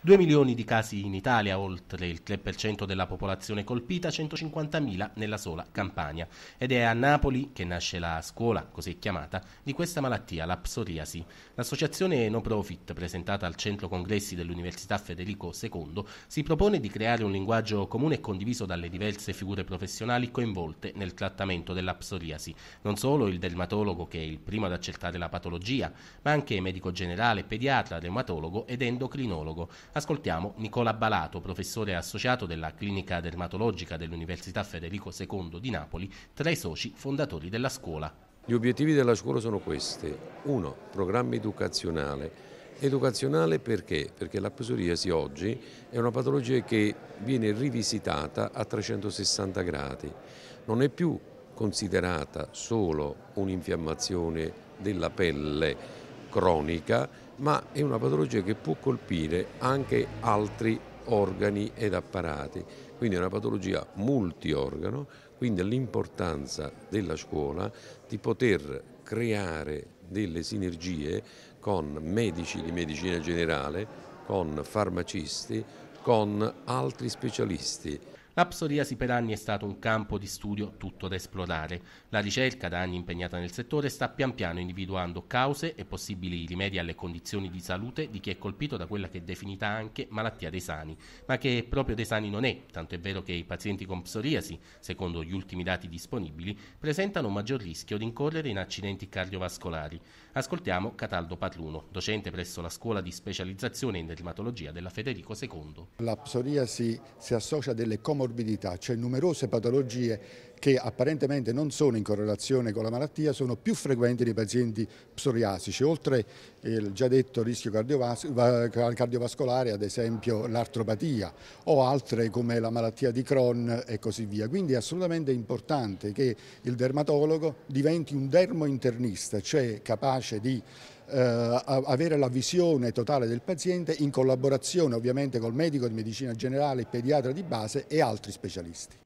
2 milioni di casi in Italia, oltre il 3% della popolazione colpita, 150.000 nella sola Campania. Ed è a Napoli che nasce la scuola, così chiamata, di questa malattia, la psoriasi. L'associazione no profit presentata al Centro Congressi dell'Università Federico II si propone di creare un linguaggio comune e condiviso dalle diverse figure professionali coinvolte nel trattamento della psoriasi. Non solo il dermatologo che è il primo ad accertare la patologia, ma anche medico generale, pediatra, reumatologo ed endocrinologo. Ascoltiamo Nicola Balato, professore associato della clinica dermatologica dell'Università Federico II di Napoli, tra i soci fondatori della scuola. Gli obiettivi della scuola sono questi. Uno, programma educazionale. Educazionale perché? Perché la psoriasi oggi è una patologia che viene rivisitata a 360 gradi. Non è più considerata solo un'infiammazione della pelle, cronica, ma è una patologia che può colpire anche altri organi ed apparati, quindi è una patologia multiorgano, quindi l'importanza della scuola di poter creare delle sinergie con medici di medicina generale, con farmacisti, con altri specialisti. La psoriasi per anni è stato un campo di studio tutto da esplorare. La ricerca, da anni impegnata nel settore, sta pian piano individuando cause e possibili rimedi alle condizioni di salute di chi è colpito da quella che è definita anche malattia dei sani, ma che proprio dei sani non è, tanto è vero che i pazienti con psoriasi, secondo gli ultimi dati disponibili, presentano un maggior rischio di incorrere in accidenti cardiovascolari. Ascoltiamo Cataldo Patruno, docente presso la scuola di specializzazione in dermatologia della Federico II. La psoriasi si associa a delle comorbidità comorbidità, cioè numerose patologie che apparentemente non sono in correlazione con la malattia, sono più frequenti nei pazienti psoriasici, oltre il eh, già detto rischio cardiovascolare, ad esempio l'artropatia o altre come la malattia di Crohn e così via. Quindi è assolutamente importante che il dermatologo diventi un dermointernista, cioè capace di eh, avere la visione totale del paziente in collaborazione ovviamente col medico di medicina generale, il pediatra di base e altri specialisti.